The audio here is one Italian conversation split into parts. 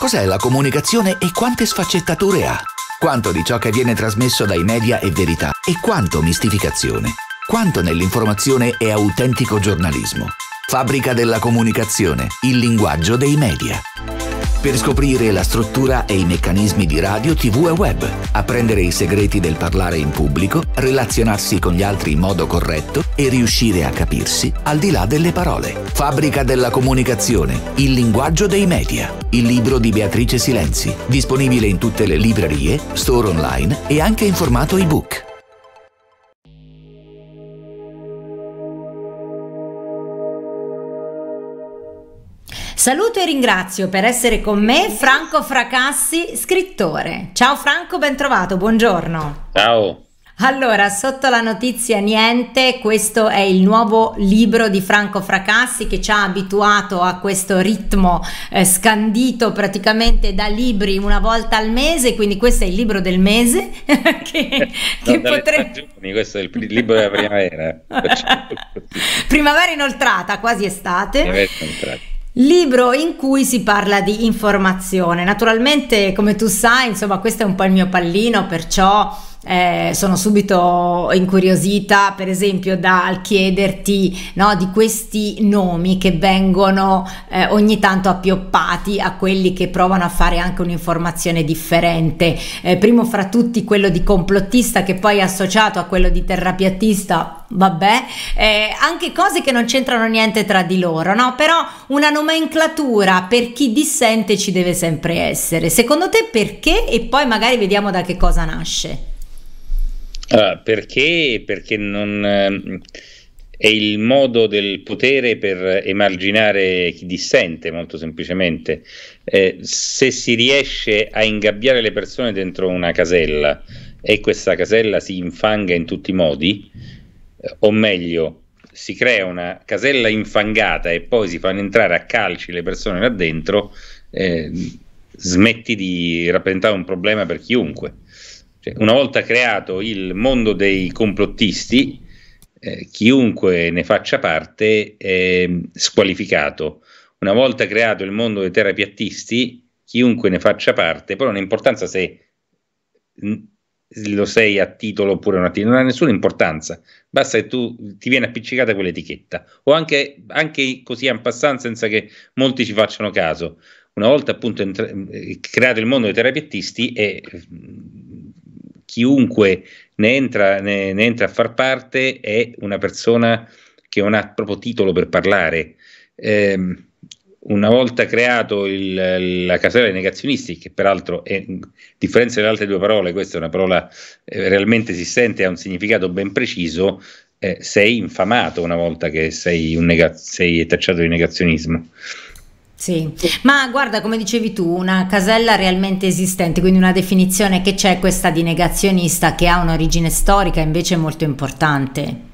Cos'è la comunicazione e quante sfaccettature ha? Quanto di ciò che viene trasmesso dai media è verità e quanto mistificazione? Quanto nell'informazione è autentico giornalismo? Fabbrica della comunicazione, il linguaggio dei media per scoprire la struttura e i meccanismi di radio, tv e web, apprendere i segreti del parlare in pubblico, relazionarsi con gli altri in modo corretto e riuscire a capirsi al di là delle parole. Fabbrica della comunicazione, il linguaggio dei media, il libro di Beatrice Silenzi, disponibile in tutte le librerie, store online e anche in formato ebook. Saluto e ringrazio per essere con me Franco Fracassi, scrittore. Ciao Franco, bentrovato, buongiorno. Ciao. Allora, sotto la notizia niente, questo è il nuovo libro di Franco Fracassi che ci ha abituato a questo ritmo eh, scandito praticamente da libri una volta al mese, quindi questo è il libro del mese che, che potrebbe... questo è il libro della primavera. primavera inoltrata, quasi estate. Primavera inoltrata. Libro in cui si parla di informazione. Naturalmente, come tu sai, insomma, questo è un po' il mio pallino, perciò eh, sono subito incuriosita per esempio dal chiederti no, di questi nomi che vengono eh, ogni tanto appioppati a quelli che provano a fare anche un'informazione differente. Eh, primo fra tutti quello di complottista che poi è associato a quello di terrapiattista, vabbè, eh, anche cose che non c'entrano niente tra di loro, no? però una nomenclatura per chi dissente ci deve sempre essere. Secondo te perché? E poi magari vediamo da che cosa nasce perché? Perché non, uh, è il modo del potere per emarginare chi dissente, molto semplicemente. Eh, se si riesce a ingabbiare le persone dentro una casella e questa casella si infanga in tutti i modi, eh, o meglio, si crea una casella infangata e poi si fanno entrare a calci le persone là dentro, eh, smetti di rappresentare un problema per chiunque. Cioè, una volta creato il mondo dei complottisti, eh, chiunque ne faccia parte è mm, squalificato. Una volta creato il mondo dei terapiattisti, chiunque ne faccia parte, poi non ha importanza se mm, lo sei a titolo oppure non a titolo, non ha nessuna importanza, basta che tu ti viene appiccicata quell'etichetta o anche, anche così in passant senza che molti ci facciano caso. Una volta appunto entra- eh, creato il mondo dei terapiattisti è mm, chiunque ne entra, ne, ne entra a far parte è una persona che non ha proprio titolo per parlare. Eh, una volta creato il, la casella dei negazionisti, che peraltro, è, a differenza delle altre due parole, questa è una parola eh, realmente esistente, e ha un significato ben preciso, eh, sei infamato una volta che sei, un negaz- sei tacciato di negazionismo. Sì, ma guarda, come dicevi tu, una casella realmente esistente, quindi una definizione che c'è questa di negazionista che ha un'origine storica invece molto importante.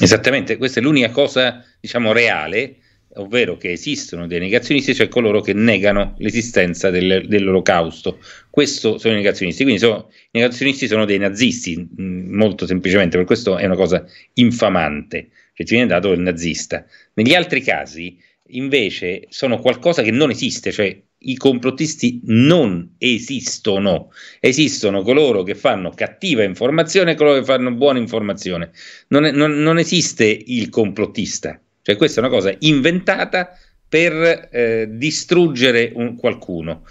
Esattamente, questa è l'unica cosa, diciamo, reale, ovvero che esistono dei negazionisti, cioè coloro che negano l'esistenza del, dell'olocausto. Questo sono i negazionisti, quindi sono, i negazionisti sono dei nazisti, mm, molto semplicemente, per questo è una cosa infamante che ci viene dato il nazista. Negli altri casi invece sono qualcosa che non esiste, cioè i complottisti non esistono, esistono coloro che fanno cattiva informazione e coloro che fanno buona informazione, non, è, non, non, esiste il complottista, cioè questa è una cosa inventata per eh, distruggere un, qualcuno,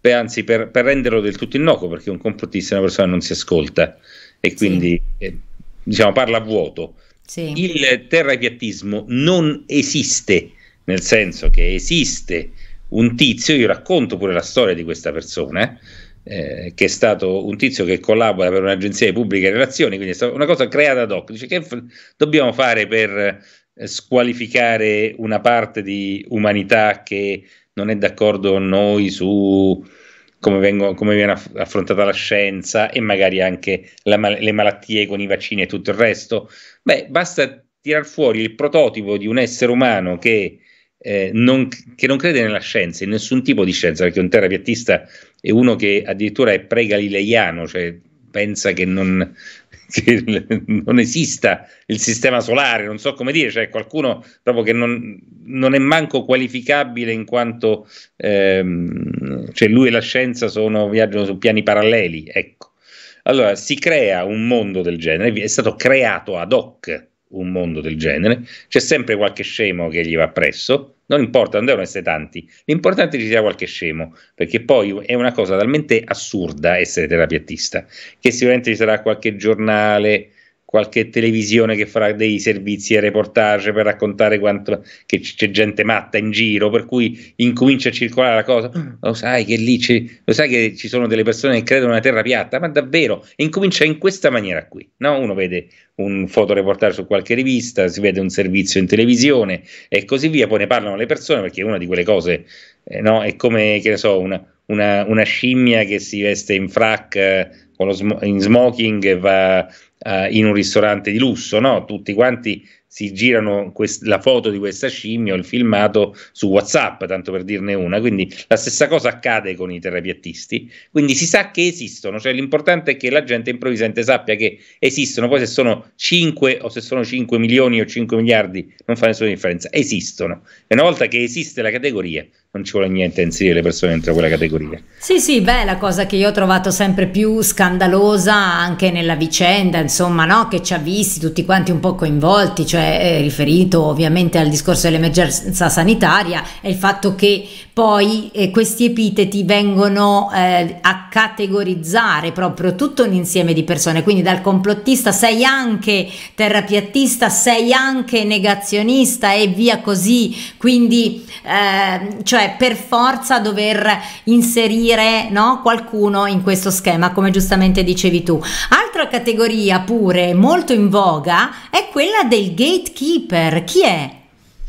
per, anzi per, per, renderlo del tutto innocuo, perché un complottista è una persona che non si ascolta e quindi sì. eh, diciamo, parla a vuoto. Sì. Il terrapiattismo non esiste nel senso che esiste un tizio, io racconto pure la storia di questa persona, eh, che è stato un tizio che collabora per un'agenzia di pubbliche relazioni, quindi è stata una cosa creata ad hoc, dice che f- dobbiamo fare per eh, squalificare una parte di umanità che non è d'accordo con noi su come, vengo, come, viene aff- affrontata la scienza e magari anche mal- le malattie con i vaccini e tutto il resto. Beh, basta tirar fuori il prototipo di un essere umano che eh, non, che non crede nella scienza, in nessun tipo di scienza, perché un terapeutista è uno che addirittura è pre-galileiano, cioè pensa che non, che non, esista il sistema solare, non so come dire, cioè qualcuno proprio che non, non è manco qualificabile in quanto ehm, cioè lui e la scienza sono, viaggiano su piani paralleli, ecco. Allora si crea un mondo del genere, è stato creato ad hoc un mondo del genere, c'è sempre qualche scemo che gli va presso, non importa, non devono essere tanti, l'importante è che ci sia qualche scemo, perché poi è una cosa talmente assurda essere terapeutista, che sicuramente ci sarà qualche giornale, qualche televisione che farà dei servizi e reportage per raccontare quanto che c'è gente matta in giro, per cui incomincia a circolare la cosa, mm. lo sai che lì lo sai che ci sono delle persone che credono nella terra piatta, ma davvero, e incomincia in questa maniera qui, no? uno vede un fotoreportage su qualche rivista, si vede un servizio in televisione e così via, poi ne parlano le persone perché è una di quelle cose, eh, no? è come, che ne so, una, una, una, scimmia che si veste in frac eh, in smoking e va uh, in un ristorante di lusso, no? Tutti quanti si girano quest- la foto di questa scimmia o il filmato su WhatsApp, tanto per dirne una. Quindi la stessa cosa accade con i terapiattisti. Quindi si sa che esistono, cioè l'importante è che la gente improvvisamente sappia che esistono, poi se sono 5 o se sono 5 milioni o 5 miliardi non fa nessuna differenza, esistono. E una volta che esiste la categoria, non ci vuole niente a inserire le persone dentro quella categoria. Sì, sì, beh, la cosa che io ho trovato sempre più scandalosa anche nella vicenda, insomma, no? che ci ha visti tutti quanti un po' coinvolti, cioè sempre riferito ovviamente al discorso dell'emergenza sanitaria, è il fatto che poi eh, questi epiteti vengono eh, a categorizzare proprio tutto un insieme di persone, quindi dal complottista sei anche terrapiattista, sei anche negazionista e via così, quindi eh, cioè per forza dover inserire no, qualcuno in questo schema, come giustamente dicevi tu. Altra categoria pure molto in voga è quella del gay gatekeeper chi è?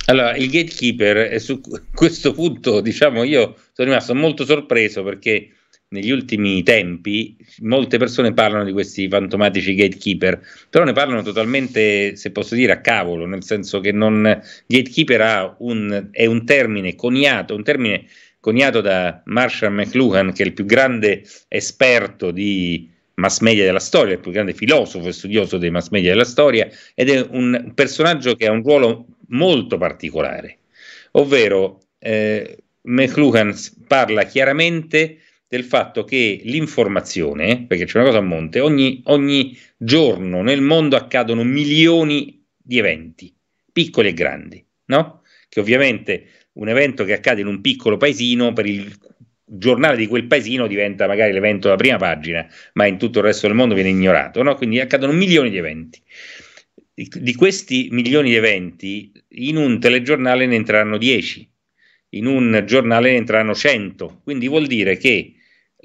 Allora, il gatekeeper, su questo punto, diciamo, io sono rimasto molto sorpreso perché negli ultimi tempi molte persone parlano di questi fantomatici gatekeeper, però ne parlano totalmente, se posso dire, a cavolo, nel senso che non, gatekeeper un, è un termine coniato, un termine coniato da Marshall McLuhan, che è il più grande esperto di mass media della storia, il più grande filosofo e studioso dei mass media della storia, ed è un personaggio che ha un ruolo molto particolare, ovvero eh, McLuhan parla chiaramente del fatto che l'informazione, perché c'è una cosa a monte, ogni, ogni giorno nel mondo accadono milioni di eventi, piccoli e grandi, no? che ovviamente un evento che accade in un piccolo paesino per il giornale di quel paesino diventa magari l'evento della prima pagina, ma in tutto il resto del mondo viene ignorato, no? quindi accadono milioni di eventi. Di questi milioni di eventi, in un telegiornale ne entreranno 10, in un giornale ne entreranno 100, quindi vuol dire che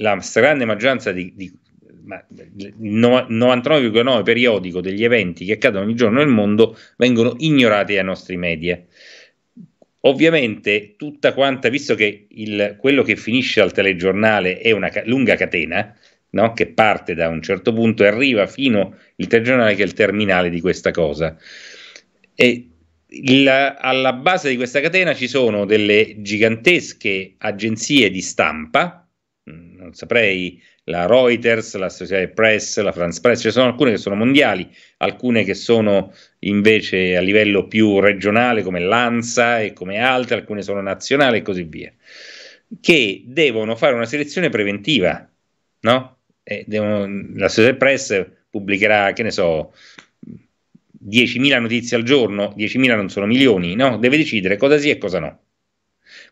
la stragrande maggioranza di, di ma il 99,9 periodico degli eventi che accadono ogni giorno nel mondo vengono ignorati dai nostri media. Ovviamente, tutta quanta, visto che il, quello che finisce al telegiornale è una ca- lunga catena, no? che parte da un certo punto e arriva fino al telegiornale che è il terminale di questa cosa. E il, alla base di questa catena ci sono delle gigantesche agenzie di stampa, mm, non saprei la Reuters, la Society Press, la France Press, ci sono alcune che sono mondiali, alcune che sono invece a livello più regionale come l'ANSA e come altre, alcune sono nazionali e così via, che devono fare una selezione preventiva, no? Devono, la Society Press pubblicherà, che ne so, 10.000 notizie al giorno, 10.000 non sono milioni, no? Deve decidere cosa sì e cosa no.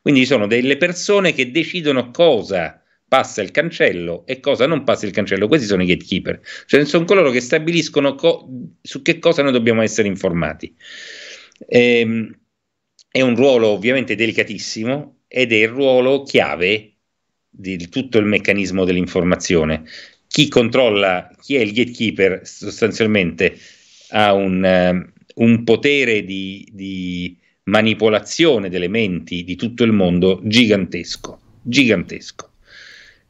Quindi ci sono delle persone che decidono cosa passa il cancello e cosa non passa il cancello. Questi sono i gatekeeper, cioè sono coloro che stabiliscono co- su che cosa noi dobbiamo essere informati. Ehm, è un ruolo ovviamente delicatissimo ed è il ruolo chiave di tutto il meccanismo dell'informazione. Chi controlla, chi è il gatekeeper sostanzialmente ha un, um, un potere di, di manipolazione delle menti di tutto il mondo gigantesco, gigantesco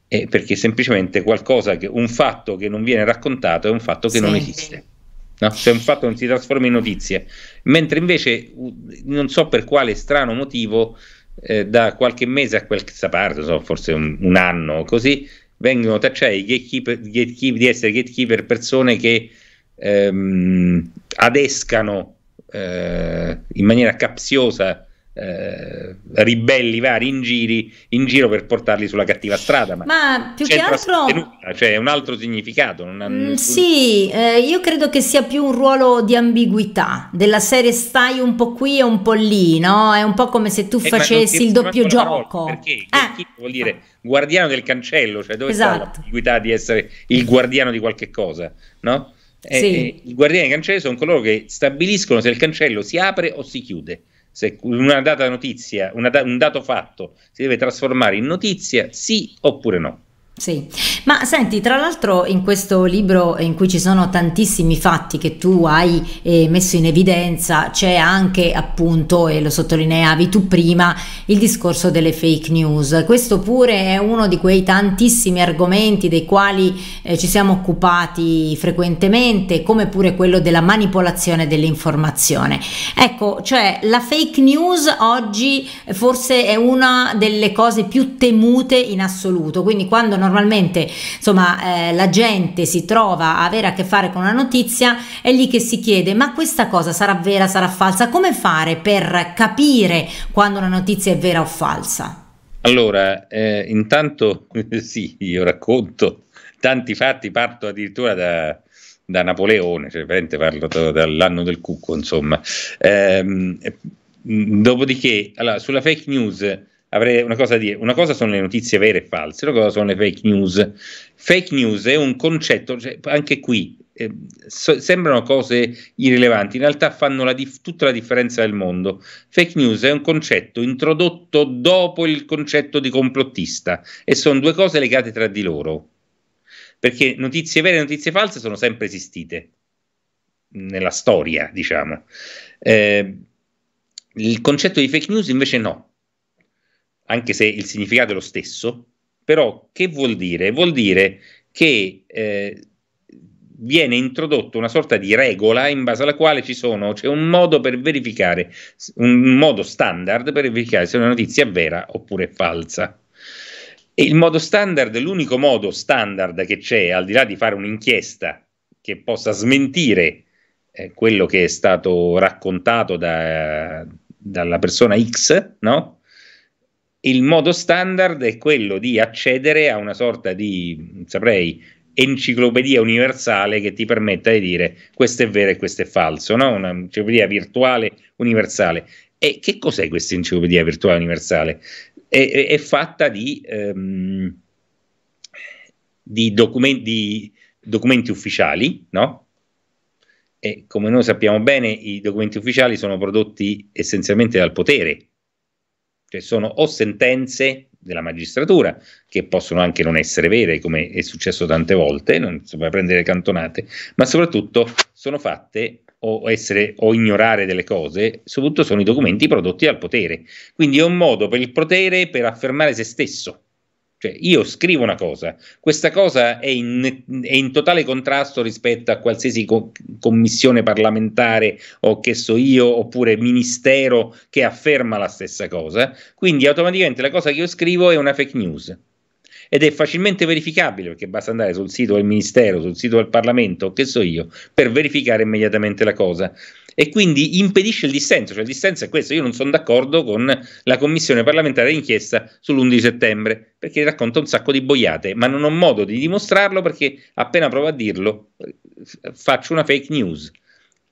eh, perché semplicemente qualcosa che, un fatto che non viene raccontato è un fatto che sì. non esiste. No? Cioè un fatto non si trasforma in notizie, mentre invece non so per quale strano motivo eh, da qualche mese a questa parte, so, forse un, un anno o così, vengono tacciate cioè, di, gatekeeper, gatekeeper, di essere gatekeeper persone che ehm, adescano eh, in maniera capziosa eh, ribelli vari in, giri, in, giro per portarli sulla cattiva strada. Ma, ma più che altro. Nulla, cioè un altro significato. Non ha mm, sì, eh, io credo che sia più un ruolo di ambiguità della serie stai un po' qui e un po' lì, no? È un po' come se tu eh, facessi il doppio gioco. Parola, perché? perché eh. vuol dire guardiano del cancello, cioè dove esatto. sta l'ambiguità di essere il guardiano di qualche cosa, no? Eh, sì. Eh, I guardiani del cancello sono coloro che stabiliscono se il cancello si apre o si chiude se una data notizia, una da- un dato fatto si deve trasformare in notizia, sì oppure no. Sì, ma senti, tra l'altro in questo libro in cui ci sono tantissimi fatti che tu hai eh, messo in evidenza, c'è anche appunto, e lo sottolineavi tu prima, il discorso delle fake news. Questo pure è uno di quei tantissimi argomenti dei quali eh, ci siamo occupati frequentemente, come pure quello della manipolazione dell'informazione. Ecco, cioè la fake news oggi forse è una delle cose più temute in assoluto, quindi quando non normalmente insomma eh, la gente si trova a avere a che fare con una notizia è lì che si chiede ma questa cosa sarà vera, sarà falsa? Come fare per capire quando una notizia è vera o falsa? Allora, eh, intanto sì, io racconto tanti fatti, parto addirittura da, da Napoleone, cioè parlo da, dall'anno del cucco, insomma. Ehm, dopodiché, allora, sulla fake news avrei una cosa da dire. Una cosa sono le notizie vere e false, una cosa sono le fake news. Fake news è un concetto, cioè, anche qui eh, so, sembrano cose irrilevanti, in realtà fanno la dif- tutta la differenza del mondo. Fake news è un concetto introdotto dopo il concetto di complottista e sono due cose legate tra di loro. Perché notizie vere e notizie false sono sempre esistite nella storia, diciamo. Eh, il concetto di fake news invece no anche se il significato è lo stesso, però che vuol dire? Vuol dire che eh, viene introdotta una sorta di regola in base alla quale ci sono, c'è un modo per verificare, un modo standard per verificare se una notizia è vera oppure è falsa. E il modo standard, l'unico modo standard che c'è, al di là di fare un'inchiesta che possa smentire eh, quello che è stato raccontato da, dalla persona X, no? il modo standard è quello di accedere a una sorta di, saprei, enciclopedia universale che ti permetta di dire questo è vero e questo è falso, no? enciclopedia virtuale universale. E che cos'è questa enciclopedia virtuale universale? È, è, è fatta di, ehm, di, documenti, di, documenti, ufficiali, no? E come noi sappiamo bene, i documenti ufficiali sono prodotti essenzialmente dal potere, cioè sono o sentenze della magistratura, che possono anche non essere vere, come è successo tante volte, non si può prendere cantonate, ma soprattutto sono fatte o, essere, o ignorare delle cose, soprattutto sono i documenti prodotti dal potere. Quindi è un modo per il potere per affermare se stesso cioè, io scrivo una cosa, questa cosa è in, è in totale contrasto rispetto a qualsiasi co- commissione parlamentare o che so io, oppure ministero che afferma la stessa cosa, quindi automaticamente la cosa che io scrivo è una fake news ed è facilmente verificabile perché basta andare sul sito del Ministero, sul sito del Parlamento, che so io, per verificare immediatamente la cosa e quindi impedisce il dissenso, cioè il dissenso è questo, io non sono d'accordo con la commissione parlamentare d'inchiesta sull'11 settembre, perché racconta un sacco di boiate, ma non ho modo di dimostrarlo perché appena provo a dirlo faccio una fake news.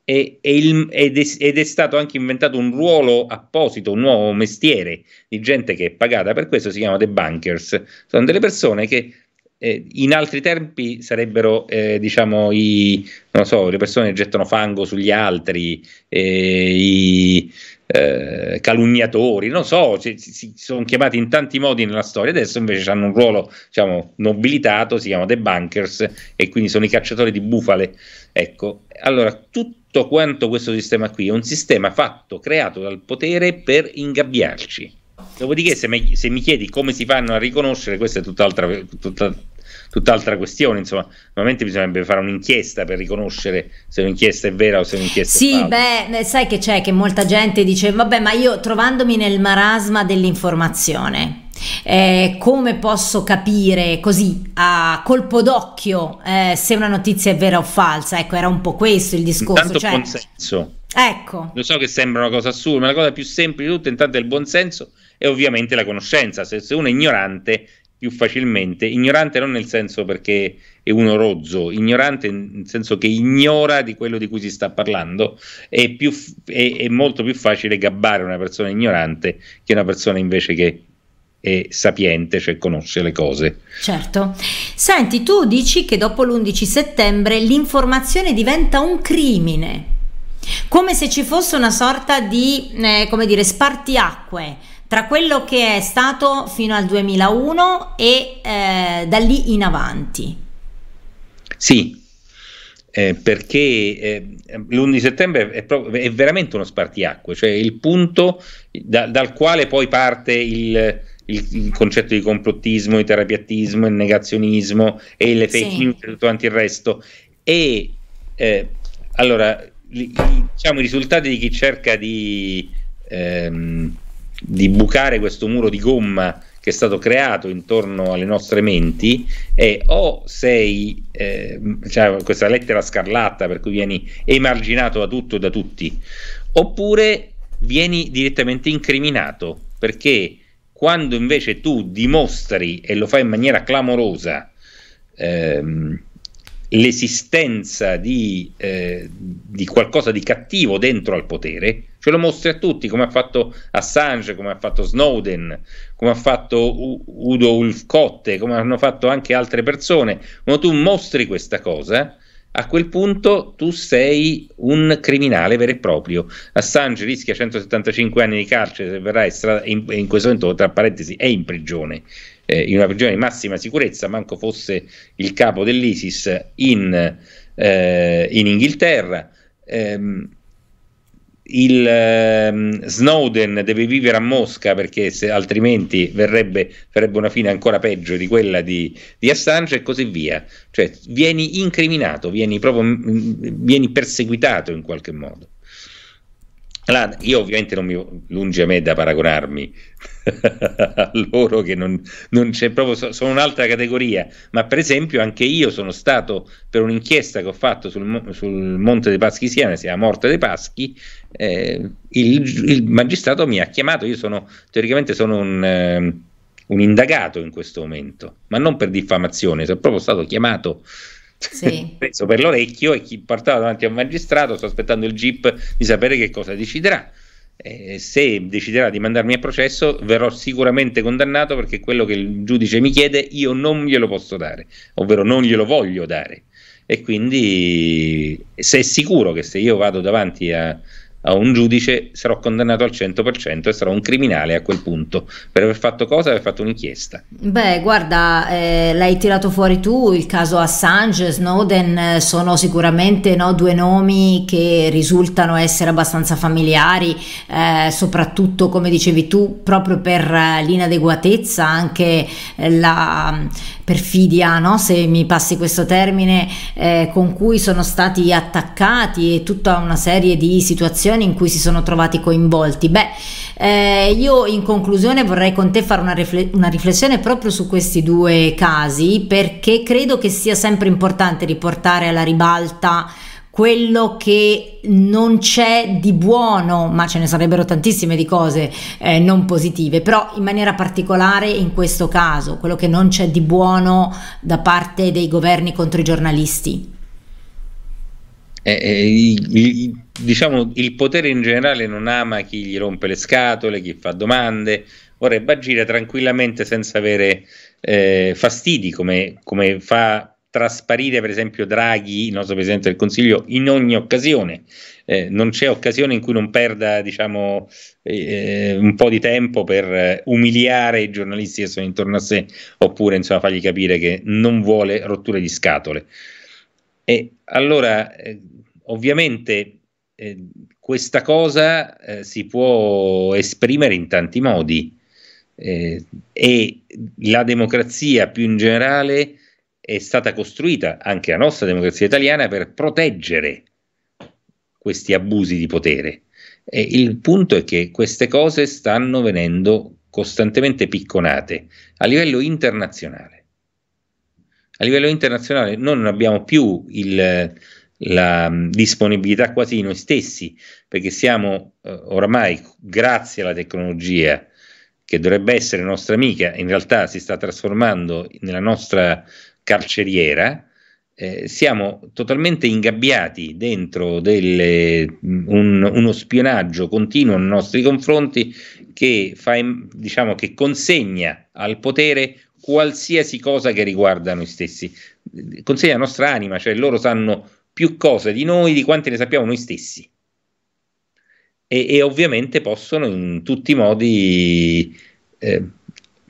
E, e il, ed, è, ed, è, stato anche inventato un ruolo apposito, un nuovo mestiere di gente che è pagata per questo, si chiama The Bankers. Sono delle persone che eh, in altri tempi sarebbero, eh, diciamo, i, so, le persone che gettano fango sugli altri, eh, i eh, calunniatori, non so, si, si, sono chiamati in tanti modi nella storia, adesso invece hanno un ruolo, diciamo, nobilitato, si chiamano The Bunkers e quindi sono i cacciatori di bufale. Ecco, allora tutto quanto questo sistema qui è un sistema fatto, creato dal potere per ingabbiarci. Dopodiché, se mi, se mi, chiedi come si fanno a riconoscere, questa è tutt'altra, tutta, tutt'altra questione. Insomma, normalmente bisognerebbe fare un'inchiesta per riconoscere se un'inchiesta è vera o se un'inchiesta sì, è falsa. Sì, beh, sai che c'è che molta gente dice: Vabbè, ma io trovandomi nel marasma dell'informazione. Eh, come posso capire così a colpo d'occhio eh, se una notizia è vera o falsa? Ecco, era un po' questo il discorso. Tanto cioè... consenso Ecco. Lo so che sembra una cosa assurda, ma la cosa più semplice di tutto, intanto, è il buonsenso e ovviamente la conoscenza. Se, se uno è ignorante, più facilmente, ignorante non nel senso perché è uno rozzo, ignorante nel senso che ignora di quello di cui si sta parlando, è, più, è, è molto più facile gabbare una persona ignorante che una persona invece che è sapiente, cioè conosce le cose. Certo. Senti, tu dici che dopo l'11 settembre l'informazione diventa un crimine come se ci fosse una sorta di, eh, come dire, spartiacque tra quello che è stato fino al 2001 e eh, da lì in avanti. Sì, eh, perché eh, l'11 settembre è, proprio, è, veramente uno spartiacque, cioè il punto da, dal quale poi parte il, il, il, concetto di complottismo, di terapiatismo, il negazionismo e le fake sì. news e tutto quanto il resto. E eh, allora diciamo, i risultati di chi cerca di, ehm, di bucare questo muro di gomma che è stato creato intorno alle nostre menti è o sei eh, cioè questa lettera scarlatta per cui vieni emarginato da tutto e da tutti oppure vieni direttamente incriminato perché quando invece tu dimostri e lo fai in maniera clamorosa ehm, l'esistenza di, eh, di, qualcosa di cattivo dentro al potere, ce lo mostri a tutti, come ha fatto Assange, come ha fatto Snowden, come ha fatto U- Udo Ulfcotte, come hanno fatto anche altre persone. Quando tu mostri questa cosa, a quel punto tu sei un criminale vero e proprio. Assange rischia 175 anni di carcere se verrà estra- in, in questo momento, tra parentesi, è in prigione eh, in una prigione di massima sicurezza, manco fosse il capo dell'ISIS in, eh, in Inghilterra. Ehm, il ehm, Snowden deve vivere a Mosca perché se, altrimenti verrebbe, farebbe una fine ancora peggio di quella di, di, Assange e così via. Cioè vieni incriminato, vieni, proprio, mm, mm, vieni perseguitato in qualche modo. Allora, io ovviamente non mi lunge a me da paragonarmi a loro che non, non c'è proprio, sono un'altra categoria, ma per esempio anche io sono stato per un'inchiesta che ho fatto sul, sul Monte dei Paschi Siena, sia Morte dei Paschi, eh, il, il, magistrato mi ha chiamato, io sono teoricamente sono un... Eh, un indagato in questo momento, ma non per diffamazione, sono proprio stato chiamato sì. preso per l'orecchio e chi portava davanti a un magistrato, sto aspettando il GIP di sapere che cosa deciderà. Eh, se deciderà di mandarmi a processo, verrò sicuramente condannato perché quello che il giudice mi chiede io non glielo posso dare, ovvero non glielo voglio dare. E quindi se è sicuro che se io vado davanti a, a un giudice sarò condannato al 100% e sarò un criminale a quel punto. Per aver fatto cosa? Aver fatto un'inchiesta. Beh, guarda, eh, l'hai tirato fuori tu, il caso Assange, Snowden eh, sono sicuramente no, due nomi che risultano essere abbastanza familiari, eh, soprattutto come dicevi tu, proprio per eh, l'inadeguatezza, anche eh, la perfidia, no? se mi passi questo termine, eh, con cui sono stati attaccati e tutta una serie di situazioni in cui si sono trovati coinvolti. Beh, eh, io in conclusione vorrei con te fare una, rifle una riflessione proprio su questi due casi perché credo che sia sempre importante riportare alla ribalta quello che non c'è di buono, ma ce ne sarebbero tantissime di cose eh, non positive, però in maniera particolare in questo caso, quello che non c'è di buono da parte dei governi contro i giornalisti. Eh, eh, il, diciamo il potere in generale non ama chi gli rompe le scatole, chi fa domande, vorrebbe agire tranquillamente senza avere eh, fastidi come, come fa trasparire per esempio Draghi, il nostro Presidente del Consiglio, in ogni occasione. Eh, non c'è occasione in cui non perda diciamo, eh, eh un po' di tempo per eh, umiliare i giornalisti che sono intorno a sé oppure insomma, fargli capire che non vuole rotture di scatole. E allora, eh, ovviamente, eh, questa cosa si può esprimere in tanti modi e la democrazia più in generale è stata costruita anche la nostra democrazia italiana per proteggere questi abusi di potere. E il punto è che queste cose stanno venendo costantemente picconate a livello internazionale. A livello internazionale noi non abbiamo più il, la mm, disponibilità quasi di noi stessi, perché siamo eh, oramai, grazie alla tecnologia, che dovrebbe essere nostra amica, in realtà si sta trasformando nella nostra carceriera, eh, siamo totalmente ingabbiati dentro delle, un, uno spionaggio continuo nei nostri confronti che, fa, diciamo, che consegna al potere qualsiasi cosa che riguarda noi stessi, consegna la nostra anima, cioè loro sanno più cose di noi di quante ne sappiamo noi stessi. E, e ovviamente possono in tutti i modi eh,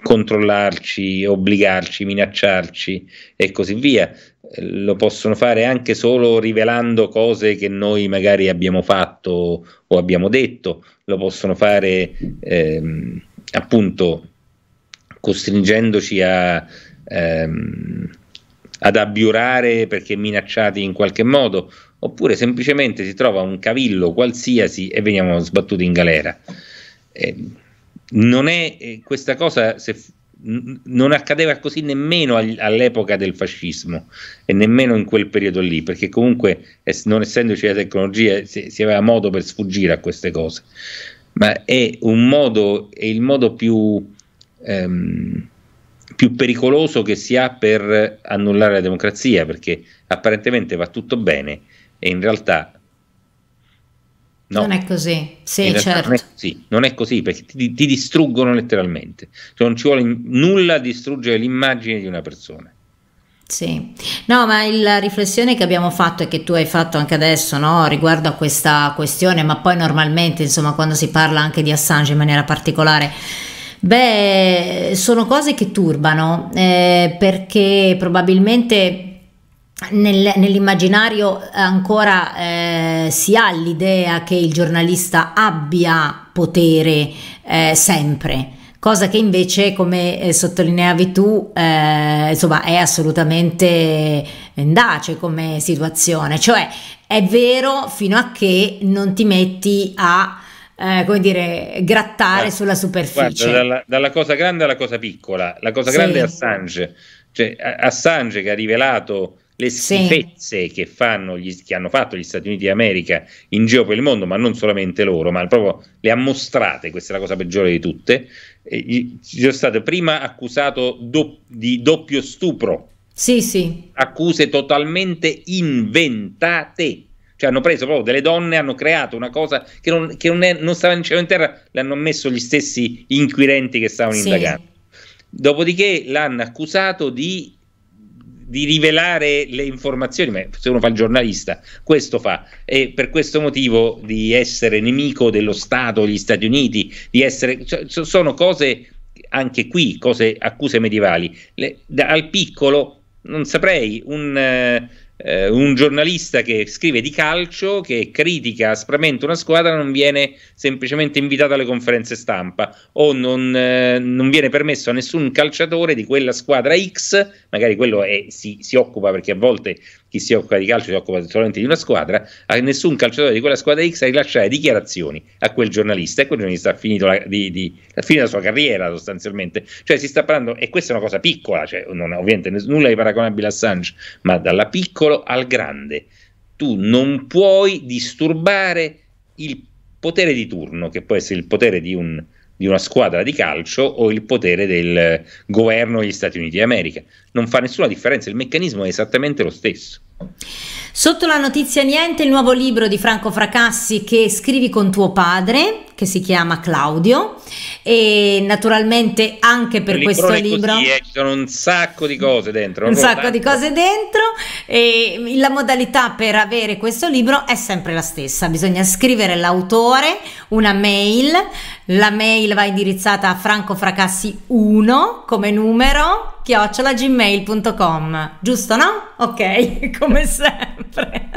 controllarci, obbligarci, minacciarci e così via. Lo possono fare anche solo rivelando cose che noi magari abbiamo fatto o abbiamo detto, lo possono fare ehm, appunto costringendoci a, ehm, ad abbiurare perché minacciati in qualche modo, oppure semplicemente si trova un cavillo qualsiasi e veniamo sbattuti in galera. Eh, non è eh, questa cosa se, non accadeva così nemmeno all'epoca del fascismo e nemmeno in quel periodo lì, perché comunque non essendoci la tecnologia si-, si, aveva modo per sfuggire a queste cose, ma è un modo, è il modo più, ehm, più pericoloso che si ha per annullare la democrazia, perché apparentemente va tutto bene e in realtà No. Non è così, sì, certo. Non è così. non è così, perché ti, ti distruggono letteralmente. Cioè, non ci vuole nulla a distruggere l'immagine di una persona. Sì, no, ma la riflessione che abbiamo fatto e che tu hai fatto anche adesso no, riguardo a questa questione, ma poi normalmente, insomma, quando si parla anche di Assange in maniera particolare. Beh, sono cose che turbano eh, perché probabilmente nel, nell'immaginario ancora eh, si ha l'idea che il giornalista abbia potere eh, sempre cosa che invece, come eh, sottolineavi tu, eh, insomma, è assolutamente mendace come situazione. Cioè, è vero fino a che non ti metti a. Eh, come dire, grattare guarda, sulla superficie. Guarda, dalla, dalla, cosa grande alla cosa piccola. La cosa grande è Assange. Cioè, Assange che ha rivelato le schifezze sì. che, fanno gli, che hanno fatto gli Stati Uniti d'America in giro per il mondo, ma non solamente loro, ma proprio le ha mostrate, questa è la cosa peggiore di tutte, eh, sono stato prima accusato do, di doppio stupro, sì, sì. accuse totalmente inventate. Cioè hanno preso proprio delle donne, hanno creato una cosa che non, che non, è, non stava in cielo in terra, le hanno messo gli stessi inquirenti che stavano sì. indagando. Dopodiché l'hanno accusato di di rivelare le informazioni, ma se uno fa il giornalista, questo fa, e per questo motivo di essere nemico dello Stato, degli Stati Uniti, di essere, cioè, sono cose, anche qui, cose, accuse medievali, le, da, al piccolo, non saprei, un... Eh, eh, un giornalista che scrive di calcio, che critica aspramente una squadra, non viene semplicemente invitato alle conferenze stampa o non, eh, non viene permesso a nessun calciatore di quella squadra X, magari quello è, si, si, occupa perché a volte chi si occupa di calcio si occupa solamente di una squadra, a nessun calciatore di quella squadra X a rilasciare dichiarazioni a quel giornalista e quel giornalista ha finito la, di, di, ha finito la sua carriera sostanzialmente. Cioè si sta parlando, e questa è una cosa piccola, cioè, non, ovviamente nulla di paragonabile a Assange, ma dalla piccolo al grande. Tu non puoi disturbare il potere di turno, che può essere il potere di un di una squadra di calcio o il potere del governo degli Stati Uniti d'America. Non fa nessuna differenza, il meccanismo è esattamente lo stesso. Sotto la notizia niente il nuovo libro di Franco Fracassi che scrivi con tuo padre, che si chiama Claudio e naturalmente anche per questo libro così, eh, ci sono un sacco di cose dentro un sacco tanto. di cose dentro e la modalità per avere questo libro è sempre la stessa bisogna scrivere l'autore una mail la mail va indirizzata a Franco Fracassi 1 come numero chiocciolagmail.com, giusto no? Ok, come sempre.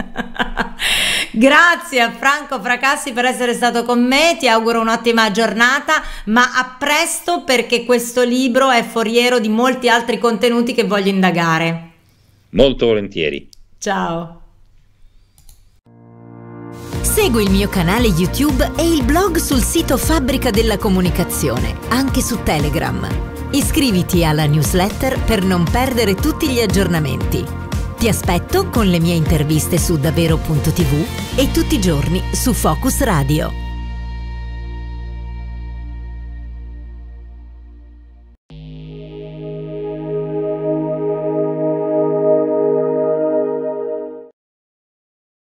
Grazie a Franco Fracassi per essere stato con me, ti auguro un'ottima giornata, ma a presto perché questo libro è foriero di molti altri contenuti che voglio indagare. Molto volentieri. Ciao. Segui il mio canale YouTube e il blog sul sito Fabbrica della Comunicazione, anche su Telegram. Iscriviti alla newsletter per non perdere tutti gli aggiornamenti. Ti aspetto con le mie interviste su davvero.tv e tutti i giorni su Focus Radio.